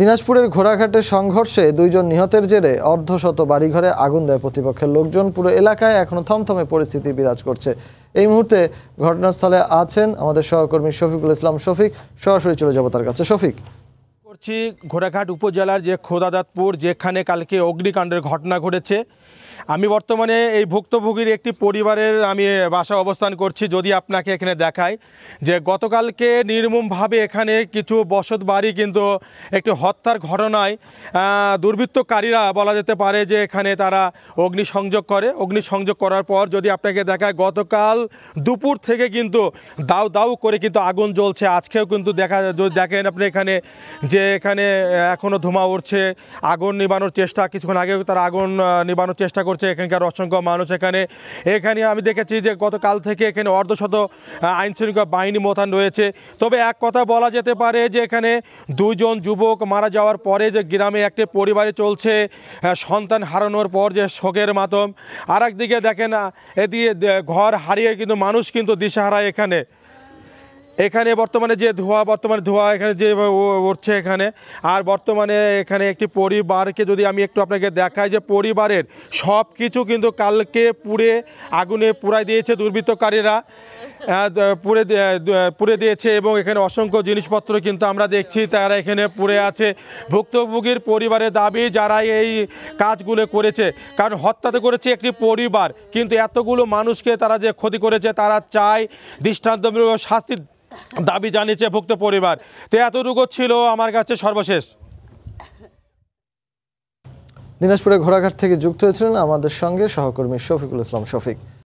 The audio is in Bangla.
দিনাজপুরের ঘোড়াঘাটে সংঘর্ষে দুইজন নিহতের জেরে অর্ধশত বাড়িঘরে আগুন দেয় প্রতিপক্ষের লোকজন পুরো এলাকায় এখনও থমথমে পরিস্থিতি বিরাজ করছে এই মুহূর্তে ঘটনাস্থলে আছেন আমাদের সহকর্মী শফিকুল ইসলাম শফিক সরাসরি চলে যাব তার কাছে শফিক করছি ঘোড়াঘাট উপজেলার যে খোদাদাতপুর যেখানে কালকে অগ্নিকাণ্ডের ঘটনা ঘটেছে আমি বর্তমানে এই ভুক্তভোগীর একটি পরিবারের আমি বাসা অবস্থান করছি যদি আপনাকে এখানে দেখাই যে গতকালকে নির্মমভাবে এখানে কিছু বসত বাড়ি কিন্তু একটি হত্যার ঘটনায় দুর্বৃত্তকারীরা বলা যেতে পারে যে এখানে তারা অগ্নিসংযোগ করে অগ্নিসংযোগ করার পর যদি আপনাকে দেখায় গতকাল দুপুর থেকে কিন্তু দাউ দাউ করে কিন্তু আগুন জ্বলছে আজকেও কিন্তু দেখা যদি দেখেন আপনি এখানে যে যে এখানে এখনও ধোঁয়া উঠছে আগুন নিবানোর চেষ্টা কিছুক্ষণ আগেও তারা আগুন নিবানোর চেষ্টা করছে এখানকার অসংখ্য মানুষ এখানে এখানে আমি দেখেছি যে গতকাল থেকে এখানে অর্ধশত আইনশৃঙ্খলা বাহিনী মোতায়েন রয়েছে তবে এক কথা বলা যেতে পারে যে এখানে দুজন যুবক মারা যাওয়ার পরে যে গ্রামে একটি পরিবারে চলছে সন্তান হারানোর পর যে শোকের মাতম আর একদিকে দেখেন এদিকে ঘর হারিয়ে কিন্তু মানুষ কিন্তু দিশাহারা এখানে এখানে বর্তমানে যে ধোয়া বর্তমানে ধোয়া এখানে যে উঠছে এখানে আর বর্তমানে এখানে একটি পরিবারকে যদি আমি একটু আপনাকে দেখাই যে পরিবারের সব কিছু কিন্তু কালকে পুড়ে আগুনে পুড়াই দিয়েছে দুর্বৃত্তকারীরা পুড়ে পুড়ে দিয়েছে এবং এখানে অসংখ্য জিনিসপত্র কিন্তু আমরা দেখছি তারা এখানে পুড়ে আছে ভুক্তভোগীর পরিবারের দাবি যারা এই কাজগুলো করেছে কারণ হত্যাতে করেছে একটি পরিবার কিন্তু এতগুলো মানুষকে তারা যে ক্ষতি করেছে তারা চায় দৃষ্টান্তমূলক শাস্তি দাবি জানিয়েছে ভুক্ত পরিবার তো এতটুকু ছিল আমার কাছে সর্বশেষ দিনাজপুরে ঘোড়াঘাট থেকে যুক্ত হয়েছিলেন আমাদের সঙ্গে সহকর্মী শফিকুল ইসলাম শফিক